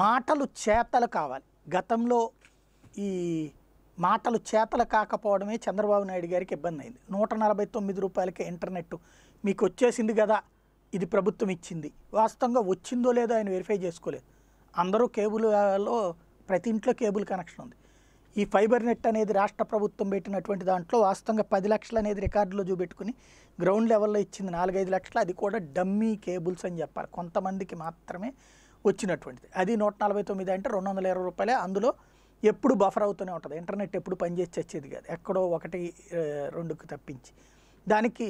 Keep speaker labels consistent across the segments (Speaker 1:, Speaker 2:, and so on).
Speaker 1: మాటలు చేతలు కావాలి గతంలో ఈ మాటలు చేతలు కాకపోవడమే చంద్రబాబు నాయుడు గారికి ఇబ్బంది అయింది నూట నలభై తొమ్మిది రూపాయలకి ఇంటర్నెట్ మీకు వచ్చేసింది కదా ఇది ప్రభుత్వం ఇచ్చింది వాస్తవంగా వచ్చిందో లేదో ఆయన వెరిఫై చేసుకోలేదు అందరూ కేబుల్లో ప్రతి ఇంట్లో కేబుల్ కనెక్షన్ ఉంది ఈ ఫైబర్ నెట్ అనేది రాష్ట్ర ప్రభుత్వం పెట్టినటువంటి దాంట్లో వాస్తవంగా పది లక్షలు అనేది రికార్డులో చూపెట్టుకుని గ్రౌండ్ లెవెల్లో ఇచ్చింది నాలుగైదు లక్షలు అది కూడా డమ్మీ కేబుల్స్ అని చెప్పాలి కొంతమందికి మాత్రమే వచ్చినటువంటిది అది నూట నలభై తొమ్మిది అంటే రెండు వందల ఇరవై రూపాయలే అందులో ఎప్పుడు బఫర్ అవుతూనే ఉంటుంది ఇంటర్నెట్ ఎప్పుడు పనిచేసి వచ్చేది కాదు ఎక్కడో ఒకటి రెండుకి తప్పించి దానికి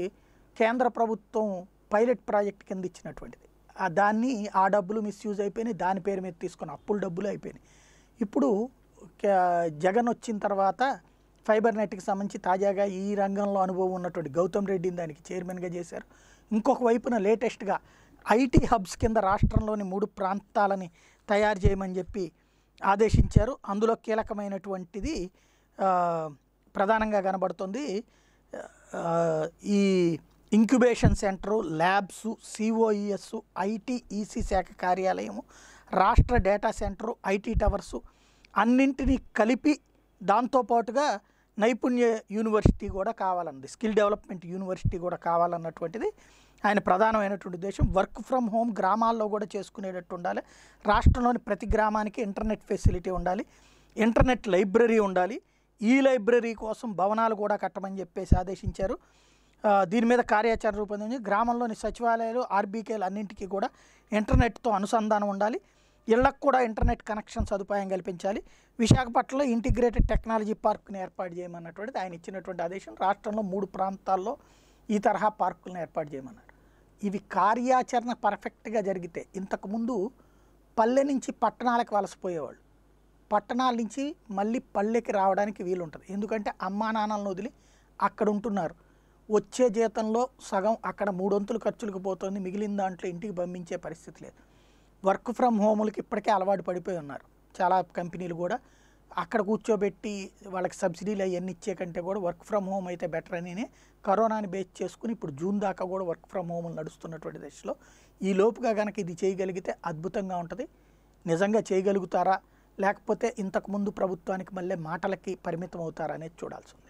Speaker 1: కేంద్ర ప్రభుత్వం పైలట్ ప్రాజెక్ట్ కింద ఇచ్చినటువంటిది దాన్ని ఆ డబ్బులు మిస్యూజ్ అయిపోయినాయి దాని పేరు మీద తీసుకున్న అప్పుల డబ్బులు అయిపోయినాయి ఇప్పుడు జగన్ వచ్చిన తర్వాత ఫైబర్ నెట్కి సంబంధించి తాజాగా ఈ రంగంలో అనుభవం ఉన్నటువంటి గౌతమ్ రెడ్డిని దానికి చైర్మన్గా చేశారు ఇంకొక వైపున లేటెస్ట్గా ఐటీ హబ్స్ కింద రాష్ట్రంలోని మూడు ప్రాంతాలని తయారు చేయమని చెప్పి ఆదేశించారు అందులో కీలకమైనటువంటిది ప్రధానంగా కనబడుతుంది ఈ incubation centre labs COEs IT EC శాఖ కార్యాలయము రాష్ట్ర డేటా సెంటరు ఐటీ టవర్సు అన్నింటినీ కలిపి దాంతోపాటుగా నైపుణ్య యూనివర్సిటీ కూడా కావాలండి స్కిల్ డెవలప్మెంట్ యూనివర్సిటీ కూడా కావాలన్నటువంటిది ఆయన ప్రధానమైనటువంటి ఉద్దేశం వర్క్ ఫ్రమ్ హోమ్ గ్రామాల్లో కూడా చేసుకునేటట్టు ఉండాలి రాష్ట్రంలోని ప్రతి గ్రామానికి ఇంటర్నెట్ ఫెసిలిటీ ఉండాలి ఇంటర్నెట్ లైబ్రరీ ఉండాలి ఈ లైబ్రరీ కోసం భవనాలు కూడా కట్టమని చెప్పేసి ఆదేశించారు దీని మీద కార్యాచరణ రూపొందించి గ్రామంలోని సచివాలయాలు ఆర్బీకేలు అన్నింటికి కూడా ఇంటర్నెట్తో అనుసంధానం ఉండాలి ఇళ్లకు కూడా ఇంటర్నెట్ కనెక్షన్ సదుపాయం కల్పించాలి విశాఖపట్నంలో ఇంటిగ్రేటెడ్ టెక్నాలజీ పార్క్ని ఏర్పాటు చేయమన్నటువంటిది ఆయన ఇచ్చినటువంటి ఆదేశం రాష్ట్రంలో మూడు ప్రాంతాల్లో ఈ తరహా పార్కులను ఏర్పాటు చేయమన్నారు ఇవి కార్యాచరణ పర్ఫెక్ట్గా జరిగితే ఇంతకుముందు పల్లె నుంచి పట్టణాలకు వలసపోయేవాళ్ళు పట్టణాల నుంచి మళ్ళీ పల్లెకి రావడానికి వీలు ఉంటుంది ఎందుకంటే అమ్మా నాన్నలను వదిలి అక్కడ ఉంటున్నారు వచ్చే జీతంలో సగం అక్కడ మూడొంతులు ఖర్చులకు పోతుంది మిగిలిన దాంట్లో ఇంటికి పంపించే పరిస్థితి లేదు వర్క్ ఫ్రమ్ హోములకి ఇప్పటికే అలవాటు పడిపోయి ఉన్నారు చాలా కంపెనీలు కూడా అక్కడ కూర్చోబెట్టి వాళ్ళకి సబ్సిడీలు అవన్నీ ఇచ్చే కంటే కూడా వర్క్ ఫ్రమ్ హోమ్ అయితే బెటర్ అని కరోనాని బేస్ చేసుకుని ఇప్పుడు జూన్ దాకా కూడా వర్క్ ఫ్రమ్ హోమ్ నడుస్తున్నటువంటి దశలో ఈ లోపుగా కనుక ఇది చేయగలిగితే అద్భుతంగా ఉంటుంది నిజంగా చేయగలుగుతారా లేకపోతే ఇంతకుముందు ప్రభుత్వానికి మళ్ళీ మాటలకి పరిమితం అవుతారా అనేది చూడాల్సి ఉంది